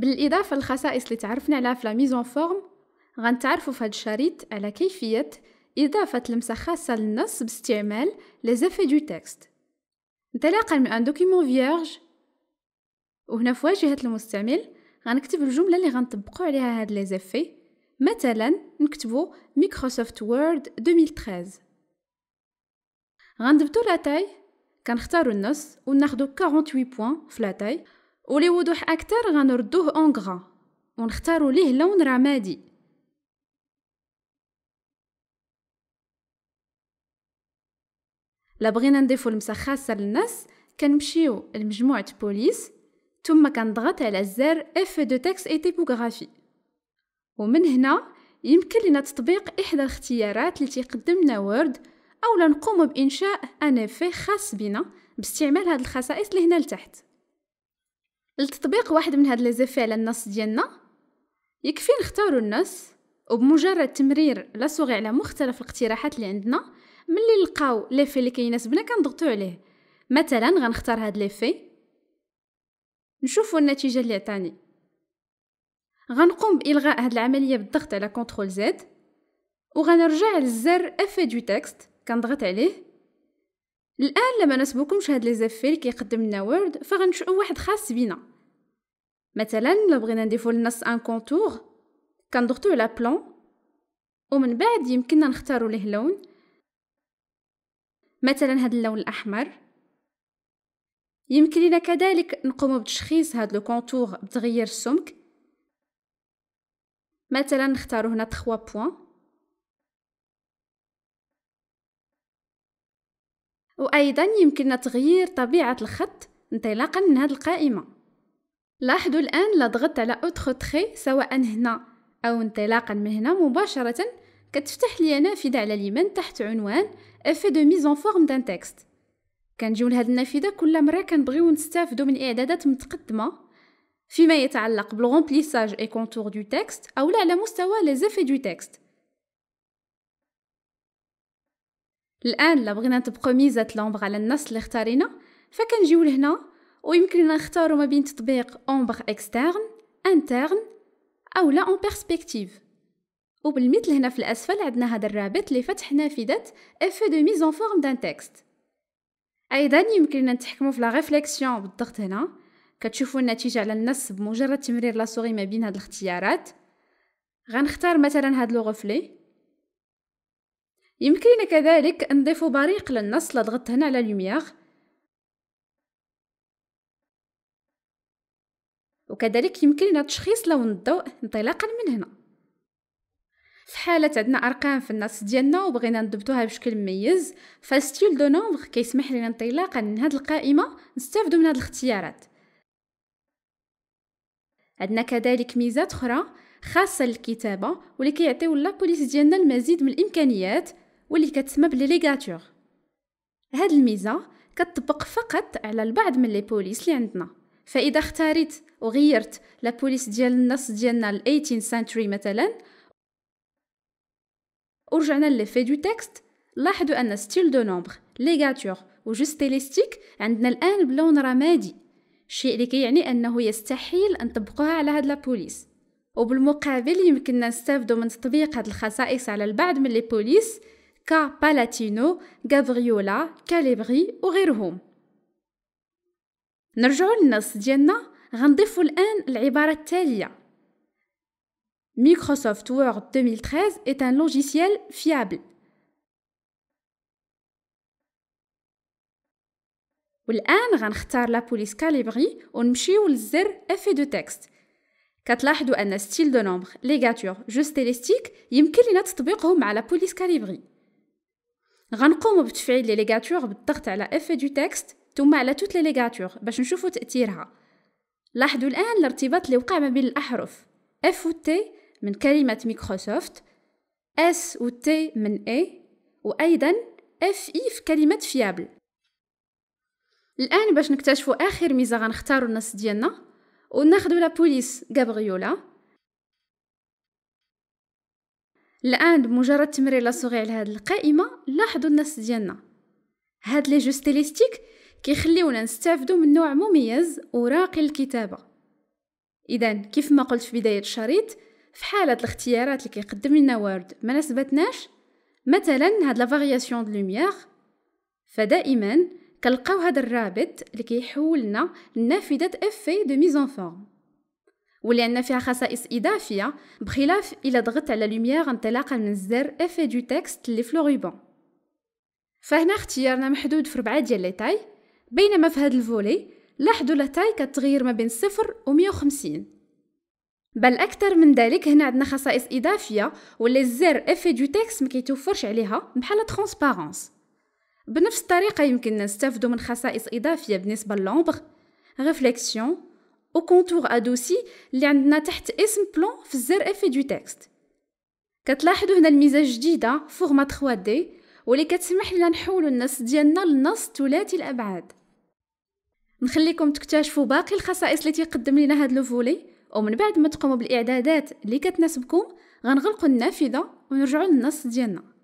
بالإضافة للخصائص اللي تعرفنا عليها في لا ميزون فورم غنتعرفوا في هذا الشريط على كيفية إضافة لمسة خاصة للنص باستعمال لي دو تكست انطلاقا من ان دوكيمون فيرج وهنا في واجهة المستعمل غنكتب الجملة اللي غنطبقوا عليها هاد لي مثلا نكتبوا مايكروسوفت وورد 2013 غنضبطوا لا تاي كنختاروا النص وناخذوا 48 بوين في لا تاي ولوضوح اكثر غنردوه اونغرا ونختاروا ليه لون رمادي لا بغينا نضيفو لمسه خاصه للناس كنمشيو لمجموعه بوليس ثم كنضغط على الزر اف دو تكس اي تيبوغرافي ومن هنا يمكن لنا تطبيق احدى الاختيارات التي قدمنا وورد اولا نقوم بانشاء ان خاص بنا باستعمال هذه الخصائص اللي هنا لتحت لتطبيق واحد من هاد لي على النص ديالنا يكفي نختاروا النص وبمجرد تمرير لا على مختلف الاقتراحات اللي عندنا ملي نلقاو ليفي اللي كيناسبنا كنضغطو عليه مثلا غنختار هاد ليفي نشوفوا النتيجه اللي عطاني غنقوم بالغاء هاد العمليه بالضغط على كونترول زد وغنرجع للزر اف دو تكست كنضغط عليه الان لما نسبكمش هاد لي زيفي كيقدم لنا وورد فغنشؤوا واحد خاص بينا مثلا لو بغينا نضيفو للنص ان كونتور كنضغطو على بلون ومن بعد يمكننا نختارو ليه لون مثلا هاد اللون الاحمر يمكن لنا كذلك نقوم بتشخيص هاد لو كونتور بتغيير السمك مثلا نختارو هنا 3 بوين وأيضا يمكننا تغيير طبيعة الخط انطلاقا من هذه القائمة لاحظوا الآن لا ضغطت على أوتخ تخي سواء هنا أو انطلاقا من هنا مباشرة كتفتح لي نافذة على اليمين تحت عنوان افي دو ميزون فورم دان تكست كنجيو لهاد النافذة كل مرة كنبغيو نستافدو من إعدادات متقدمة فيما يتعلق بالغومبليساج اي كونتور دو تكست أو على مستوى لي زافي دو تكست الان لا بغينا نطبقوا ميزه لومبر على النص اللي اختارينا فكنجيو لهنا ويمكننا نختاروا ما بين تطبيق اومبر اكسترن انترن او لا اون بيرسبكتيف وبالمثل هنا في الاسفل عندنا هذا الرابط لفتح نافذه اف دو ميزون فورم دان تكست ايضا يمكننا نتحكموا في لا ريفليكسيون بالضغط هنا كتشوفوا النتيجه على النص بمجرد تمرير لا سوري ما بين هاد الاختيارات غنختار مثلا هاد لو غوفلي يمكننا كذلك نضيف بريق للنص لضغط هنا على لوميير وكذلك يمكننا تشخيص لون الضوء انطلاقا من هنا في حالة عندنا أرقام في النص ديالنا وبغينا نضبطوها بشكل مميز فستيل دو نومبغ كيسمح لنا انطلاقا من هذه القائمة نستافدو من هذه الاختيارات عندنا كذلك ميزات أخرى خاصة للكتابة واللي كيعطيو لابوليس ديالنا المزيد من الإمكانيات واللي كتسمى بالليغاتور هاد الميزه كتطبق فقط على البعض من لي بوليس اللي عندنا فاذا اختاريت وغيرت لا بوليس ديال النص ديالنا ل 18 سنتري مثلا ورجعنا لفي دو تكست لاحظوا ان ستيل دو نومبر ليغاتور و جوستيليستيك عندنا الان بلون رمادي الشيء اللي كيعني كي انه يستحيل نطبقوها على هاد لابوليس وبالمقابل يمكننا نستافدو من تطبيق هاد الخصائص على البعض من لي بوليس كبالاتينو غابريولا كاليبري وغيرهم نرجعوا للنص ديالنا غنضيفوا الآن العبارة التالية Microsoft Word 2013 est un logiciel fiable. والآن غنختار لابوليس كاليبري ونمشيو للزر اف دو تكست كتلاحظوا أن ستيل دو نومبر ليغاتور جوست إليستيك يمكن لنا تطبيقهم على بوليس كاليبري غنقوم بتفعيل لي ليغاتور بالضغط على اف دو تكست ثم على توت لي ليغاتور باش نشوفوا تاثيرها لاحظوا الان الارتباط اللي وقع ما بين الاحرف اف و تي من كلمه مايكروسوفت اس و تي من اي وايضا اف اي في كلمه فيابل الان باش نكتشفوا اخر ميزه غنختاروا النص ديالنا وناخذوا لا بوليس غابريولا الان بمجرد تمرير لصغير على القائمه لاحظوا الناس ديالنا هاد لي جو ستيليستيك كيخليونا نستافدو من نوع مميز وراقي للكتابه اذا كيف ما قلت في بدايه الشريط في حاله الاختيارات اللي كيقدم لنا وورد ما ناسبتناش مثلا هاد لا فارياسيون دو لوميير فدائما كنلقاو هذا الرابط اللي كيحولنا لنافذه اف دو ميزون فورم عندنا فيها خصائص إضافية بخلاف إلا ضغطت على لوميير انطلاقا من الزر إفي دو تكست لي فلوغيبون فهنا اختيارنا محدود في ربعة ديال لي تاي بينما في هذا الفولي لاحظوا لا تاي كتغير ما بين صفر و 150 بل أكثر من ذلك هنا عندنا خصائص إضافية واللي الزر إفي دو تكست ما كيتوفرش عليها بحال ترونسبارونس بنفس الطريقة يمكننا نستافدو من خصائص إضافية بالنسبة للومبغ ريفليكسيون او كونتور ادوسي اللي عندنا تحت اسم بلون في الزر افي دو تكست كتلاحظوا هنا الميزه الجديده فورما 3 دي واللي كتسمح لنا نحولوا النص ديالنا لنص ثلاثي الابعاد نخليكم تكتشفوا باقي الخصائص اللي تيقدم لنا هذا الفولي ومن بعد ما تقوموا بالاعدادات اللي كتناسبكم غنغلقوا النافذه ونرجعوا للنص ديالنا